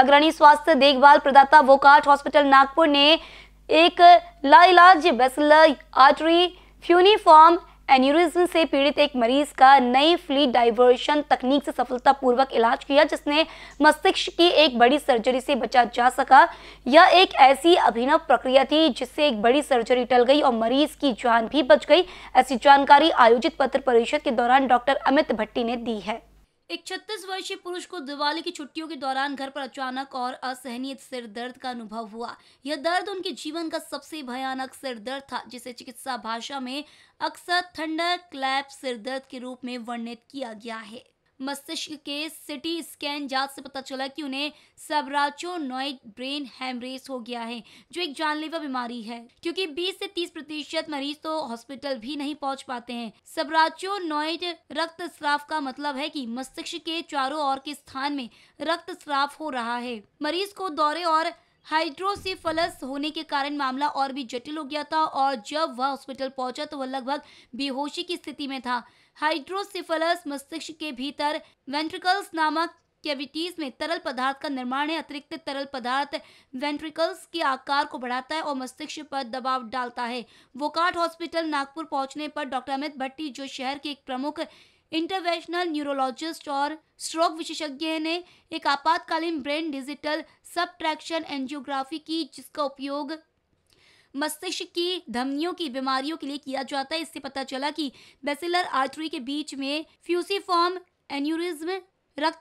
अग्रणी स्वास्थ्य देखभाल प्रदाता वोकाट हॉस्पिटल नागपुर ने एक लाइलाज बेसल आर्टरी फ्यूनिफॉर्म एन्यूरिज्म से पीड़ित एक मरीज का नई फ्ली डाइवर्शन तकनीक से सफलतापूर्वक इलाज किया जिसने मस्तिष्क की एक बड़ी सर्जरी से बचा जा सका यह एक ऐसी अभिनव प्रक्रिया थी जिससे एक बड़ी सर्जरी टल गई और मरीज की जान भी बच गई ऐसी जानकारी आयोजित पत्र परिषद के दौरान डॉक्टर अमित भट्टी ने दी है एक 36 वर्षीय पुरुष को दिवाली की छुट्टियों के दौरान घर पर अचानक और असहनीय सिर दर्द का अनुभव हुआ यह दर्द उनके जीवन का सबसे भयानक सिर दर्द था जिसे चिकित्सा भाषा में अक्सर थंडर क्लैप सिर दर्द के रूप में वर्णित किया गया है मस्तिष्क के सिटी स्कैन जांच से पता चला कि उन्हें सबराचोनॉइड ब्रेन हेमरेज हो गया है जो एक जानलेवा बीमारी है क्योंकि 20 से 30 प्रतिशत मरीज तो हॉस्पिटल भी नहीं पहुंच पाते हैं सबराचोनॉइड रक्त स्राव का मतलब है कि मस्तिष्क के चारों ओर के स्थान में रक्त स्राव हो रहा है मरीज को दौरे और हाइड्रोसिफलस होने के कारण मामला और भी जटिल हो गया था और जब वह हॉस्पिटल पहुंचा तो वह लगभग बेहोशी की स्थिति में था हाइड्रोसिफलस मस्तिष्क के भीतर वेंट्रिकल्स नामक कैविटीज में तरल पदार्थ का निर्माण है अतिरिक्त तरल पदार्थ वेंट्रिकल्स के आकार को बढ़ाता है और मस्तिष्क पर दबाव डालता है वोकाट हॉस्पिटल नागपुर पहुंचने पर डॉक्टर अमित भट्टी जो शहर के एक प्रमुख इंटरवेशनल न्यूरोलॉजिस्ट और स्ट्रोक विशेषज्ञ ने एक आपातकालीन ब्रेन डिजिटल सब एंजियोग्राफी की जिसका उपयोग मस्तिष्क की धमनियों की बीमारियों के लिए किया जाता है इससे पता चला कि बेसिलर आर्टरी के बीच में फ्यूसीफॉर्म एन्यूरिज्म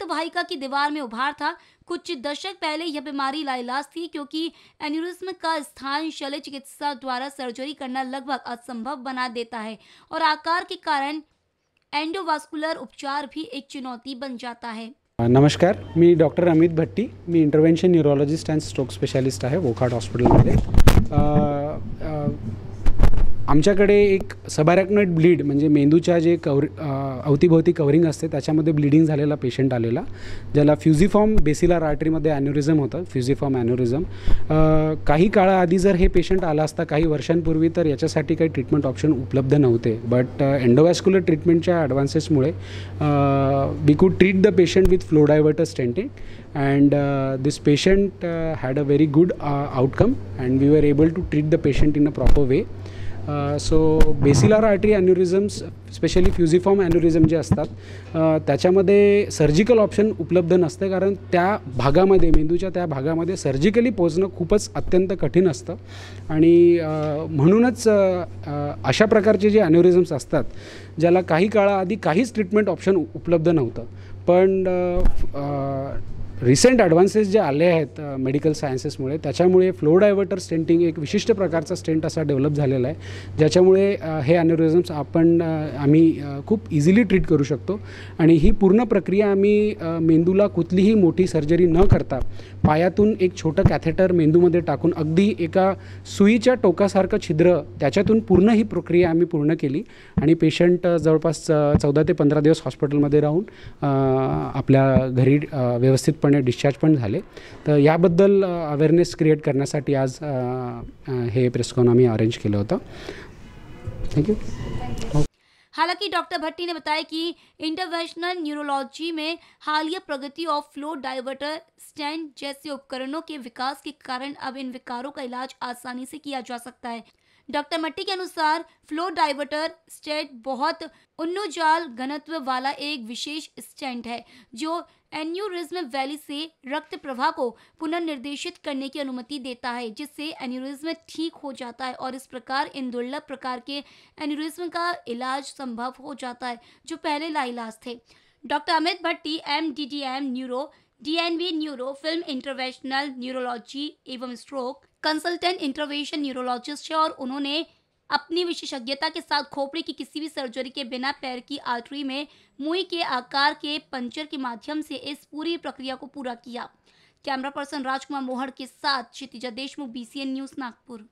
वाहिका की दीवार में उभार था कुछ दशक पहले यह बीमारी लाइलाज थी क्योंकि एन्यूरिज्म का स्थान शल्य चिकित्सा द्वारा सर्जरी करना लगभग असंभव बना देता है और आकार के कारण एंडोवास्कुलर उपचार भी एक चुनौती बन जाता है नमस्कार मी डॉक्टर अमित भट्टी मी इंटरवेंशन न्यूरोलॉजिस्ट एंड स्ट्रोक है वोखाट हॉस्पिटल में आमच्याकडे एक सबारॅक्नट ब्लीड म्हणजे मेंदूच्या जे कवर अवतीभोवती कवरिंग असते त्याच्यामध्ये ब्लिडिंग झालेला पेशंट आलेला ज्याला फ्युझिफॉर्म बेसिला आर्टरीमध्ये ॲन्युरिझम होतं फ्युझिफॉर्म ॲन्युरिझम काही काळाआधी जर हे पेशंट आला असता काही वर्षांपूर्वी तर याच्यासाठी काही ट्रीटमेंट ऑप्शन उपलब्ध नव्हते बट एन्डोवॅस्क्युलर ट्रीटमेंटच्या ॲडव्हान्सेसमुळे we could treat the patient with flow flow diverter stenting and this patient had a very good outcome and we were able to treat the patient in a proper way so basilar artery aneurysms specially fusiform aneurysm जे असतात uh, त्याच्यामध्ये surgical option उपलब्ध नसते कारण त्या भागामध्ये मेंदूच्या त्या भागामध्ये सर्जिकली पोचणं खूपच अत्यंत कठीण असतं आणि uh, म्हणूनच uh, अशा प्रकारचे जे ॲन्युरिझम्स असतात ज्याला काही काळाआधी काहीच ट्रीटमेंट ऑप्शन उपलब्ध नव्हतं पण रिसेंट ॲडव्हान्सेस जे आले आहेत मेडिकल सायन्सेसमुळे त्याच्यामुळे फ्लो डायव्हर्टर स्टेंटिंग एक विशिष्ट प्रकारचा स्टेंट असा डेव्हलप झालेला आहे ज्याच्यामुळे हे ॲन्युरिझम्स आपण आम्ही खूप इझिली ट्रीट करू शकतो आणि ही पूर्ण प्रक्रिया आम्ही मेंदूला कुठलीही मोठी सर्जरी न करता पायातून एक छोटं कॅथेटर मेंदूमध्ये टाकून अगदी एका सुईच्या टोकासारखं छिद्र त्याच्यातून पूर्ण ही प्रक्रिया आम्ही पूर्ण केली आणि पेशंट जवळपास चौदा ते पंधरा दिवस हॉस्पिटलमध्ये राहून आपल्या घरी व्यवस्थित पण डिस्चार्ज पण झाले तर याबद्दल अवेअरनेस क्रिएट करण्यासाठी आज हे प्रेसकॉन आम्ही अरेंज केलं होतं थँक्यू हालांकि डॉक्टर भट्टी ने बताया कि इंटरवेंशनल न्यूरोलॉजी में हालिया प्रगति और फ्लो डाइवर्टर स्टैंड जैसे उपकरणों के विकास के कारण अब इन विकारों का इलाज आसानी से किया जा सकता है डॉक्टर मट्टी के अनुसार फ्लो डाइवर्टर स्टेट बहुत उन्नुजाल घनत्व वाला एक विशेष स्टेंट है जो एन्यूरिज्म वैली से रक्त प्रवाह को पुनर्निर्देशित करने की अनुमति देता है जिससे एन्यूरिज्म ठीक हो जाता है और इस प्रकार इन दुर्लभ प्रकार के एन्यूरिज्म का इलाज संभव हो जाता है जो पहले लाइलाज थे doctor Amit Bhatti M D D M neuro DNB neuro film interventional neurology एवं स्ट्रोक कंसल्टेंट इंटरवेंशन न्यूरोलॉजिस्ट है और उन्होंने अपनी विशेषज्ञता के साथ खोपड़ी की किसी भी सर्जरी के बिना पैर की आर्टरी में मुई के आकार के पंचर के माध्यम से इस पूरी प्रक्रिया को पूरा किया कैमरा पर्सन राजकुमार मोहर के साथ क्षितिजा देशमुख बीसीएन न्यूज नागपुर